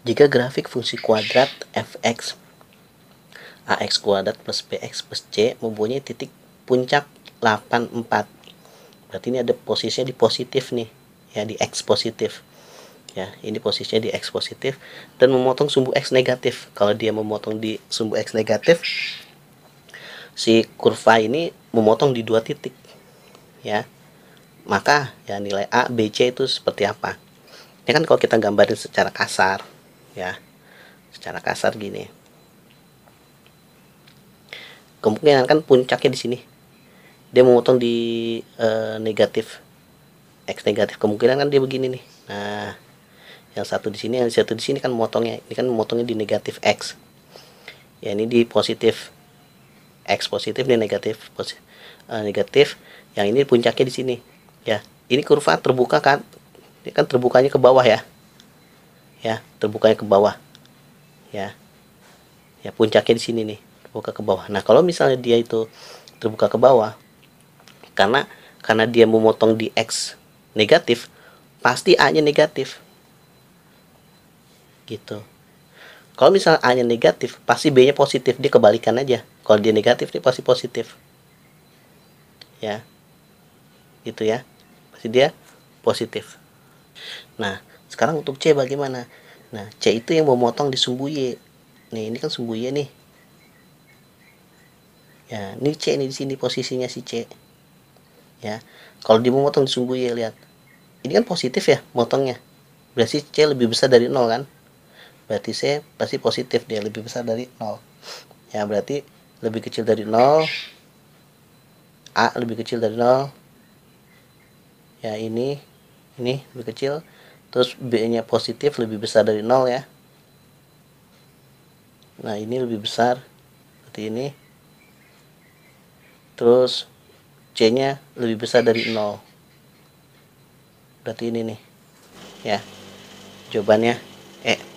Jika grafik fungsi kuadrat fx ax kuadrat plus bx plus c mempunyai titik puncak 84 berarti ini ada posisinya di positif nih ya di x positif ya ini posisinya di x positif dan memotong sumbu x negatif kalau dia memotong di sumbu x negatif si kurva ini memotong di dua titik ya maka ya nilai a b c itu seperti apa ini ya kan kalau kita gambarin secara kasar ya secara kasar gini kemungkinan kan puncaknya di sini dia memotong di e, negatif x negatif kemungkinan kan dia begini nih nah yang satu di sini yang satu di sini kan motongnya ini kan motongnya di negatif x ya ini di positif x positif di negatif positif, e, eh, negatif yang ini puncaknya di sini ya ini kurva terbuka kan ini kan terbukanya ke bawah ya ya terbukanya ke bawah ya ya puncaknya di sini nih terbuka ke bawah nah kalau misalnya dia itu terbuka ke bawah karena karena dia memotong di x negatif pasti a nya negatif gitu kalau misalnya a nya negatif pasti b nya positif dia kebalikan aja kalau dia negatif dia pasti positif ya gitu ya pasti dia positif nah sekarang untuk C bagaimana? Nah, C itu yang motong di sumbu Y. Nih, ini kan sumbu Y nih. Ya, ini C ini di sini posisinya si C. Ya. Kalau dia motong di sumbu Y, lihat. Ini kan positif ya motongnya. Berarti C lebih besar dari nol kan? Berarti C pasti positif dia lebih besar dari nol Ya, berarti lebih kecil dari nol A lebih kecil dari nol Ya, ini ini lebih kecil terus B-nya positif lebih besar dari nol ya nah ini lebih besar seperti ini terus C-nya lebih besar dari nol, berarti ini nih ya jawabannya E